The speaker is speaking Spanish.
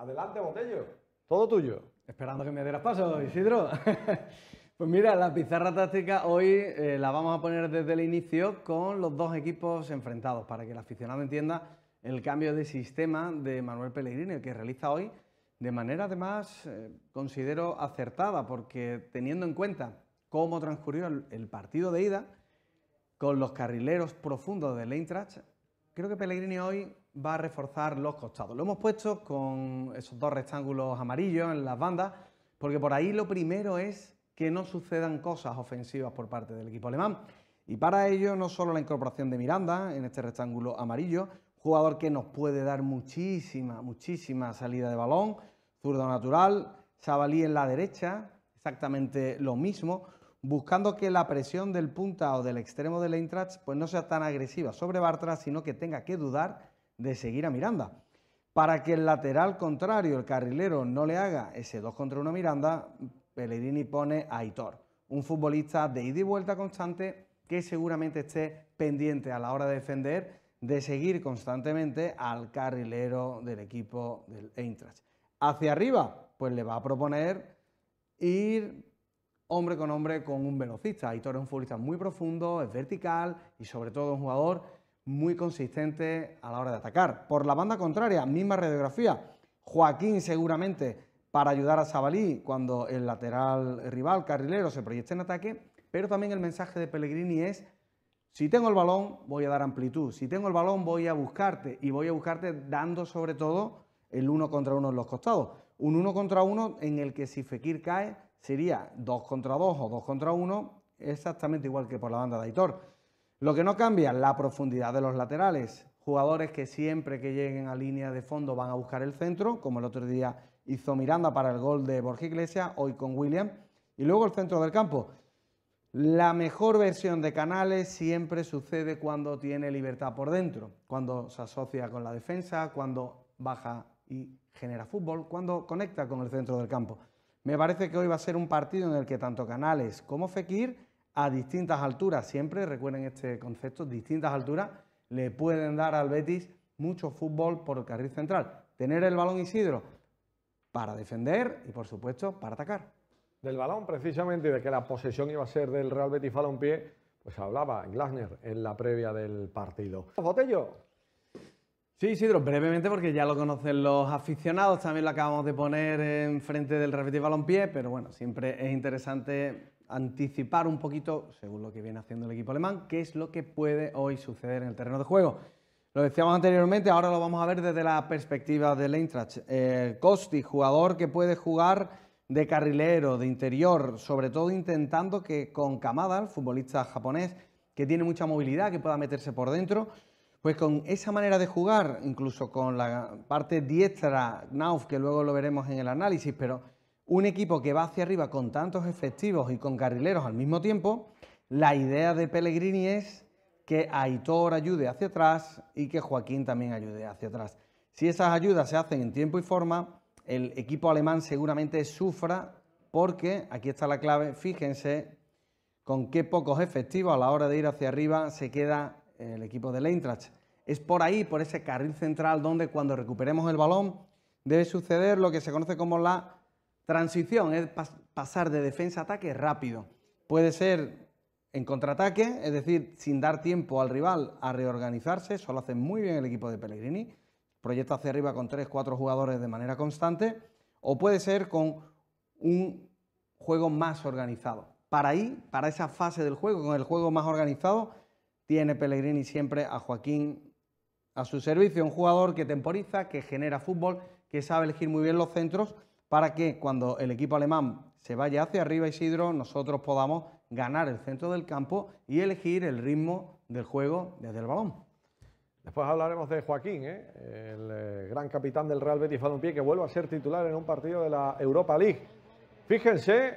Adelante, Botello. Todo tuyo. Esperando que me dieras paso, Isidro. pues mira, la pizarra táctica hoy eh, la vamos a poner desde el inicio con los dos equipos enfrentados, para que el aficionado entienda el cambio de sistema de Manuel Pellegrini, que realiza hoy, de manera además eh, considero acertada, porque teniendo en cuenta cómo transcurrió el, partido de ida, con los carrileros profundos de del Eintracht, creo que Pellegrini hoy va a reforzar los costados. Lo hemos puesto con esos dos rectángulos amarillos en las bandas, porque por ahí lo primero es que no sucedan cosas ofensivas por parte del equipo alemán. Y para ello no solo la incorporación de Miranda en este rectángulo amarillo, jugador que nos puede dar muchísima, muchísima salida de balón, zurdo natural, Chabalí en la derecha, exactamente lo mismo, buscando que la presión del punta o del extremo del Eintracht pues no sea tan agresiva sobre Bartra, sino que tenga que dudar de seguir a Miranda. Para que el lateral contrario, el carrilero, no le haga ese 2 contra 1 Miranda, Pellegrini pone a Aitor, un futbolista de ida y vuelta constante que seguramente esté pendiente a la hora de defender de seguir constantemente al carrilero del equipo del Eintracht. Hacia arriba, pues le va a proponer ir hombre con hombre con un velocista. Aitor es un futbolista muy profundo, es vertical y sobre todo un jugador muy consistente a la hora de atacar. Por la banda contraria, misma radiografía. Joaquín seguramente para ayudar a Sabalí cuando el lateral rival, carrilero, se proyecte en ataque, pero también el mensaje de Pellegrini es, si tengo el balón voy a dar amplitud, si tengo el balón voy a buscarte y voy a buscarte dando sobre todo el uno contra uno en los costados. Un uno contra uno en el que si Fekir cae sería dos contra dos o dos contra uno, exactamente igual que por la banda de Aitor. Lo que no cambia, la profundidad de los laterales. Jugadores que siempre que lleguen a línea de fondo van a buscar el centro, como el otro día hizo Miranda para el gol de Borja Iglesias, hoy con William. Y luego el centro del campo. La mejor versión de Canales siempre sucede cuando tiene libertad por dentro, cuando se asocia con la defensa, cuando baja y genera fútbol, cuando conecta con el centro del campo. Me parece que hoy va a ser un partido en el que tanto Canales como Fekir a distintas alturas, siempre recuerden este concepto, distintas alturas le pueden dar al Betis mucho fútbol por el carril central. Tener el balón Isidro para defender y por supuesto para atacar. Del balón precisamente y de que la posesión iba a ser del Real Betis balón-pie, pues hablaba Glasner en la previa del partido. Botello, Sí, Isidro, brevemente porque ya lo conocen los aficionados, también lo acabamos de poner en frente del Real Betis balón-pie, pero bueno, siempre es interesante anticipar un poquito, según lo que viene haciendo el equipo alemán, qué es lo que puede hoy suceder en el terreno de juego. Lo decíamos anteriormente, ahora lo vamos a ver desde la perspectiva del Eintracht. Eh, Kosti, jugador que puede jugar de carrilero, de interior, sobre todo intentando que con Kamada, el futbolista japonés, que tiene mucha movilidad, que pueda meterse por dentro, pues con esa manera de jugar, incluso con la parte diestra, Knauf, que luego lo veremos en el análisis, pero un equipo que va hacia arriba con tantos efectivos y con carrileros al mismo tiempo, la idea de Pellegrini es que Aitor ayude hacia atrás y que Joaquín también ayude hacia atrás. Si esas ayudas se hacen en tiempo y forma, el equipo alemán seguramente sufra porque, aquí está la clave, fíjense con qué pocos efectivos a la hora de ir hacia arriba se queda el equipo de Leintracht. Es por ahí, por ese carril central, donde cuando recuperemos el balón debe suceder lo que se conoce como la Transición es pasar de defensa a ataque rápido. Puede ser en contraataque, es decir, sin dar tiempo al rival a reorganizarse, eso lo hace muy bien el equipo de Pellegrini, proyecta hacia arriba con 3-4 jugadores de manera constante, o puede ser con un juego más organizado. Para ahí, para esa fase del juego, con el juego más organizado, tiene Pellegrini siempre a Joaquín a su servicio, un jugador que temporiza, que genera fútbol, que sabe elegir muy bien los centros para que cuando el equipo alemán se vaya hacia arriba, Isidro, nosotros podamos ganar el centro del campo y elegir el ritmo del juego desde el balón. Después hablaremos de Joaquín, ¿eh? el eh, gran capitán del Real Betis Balompié, que vuelve a ser titular en un partido de la Europa League. Fíjense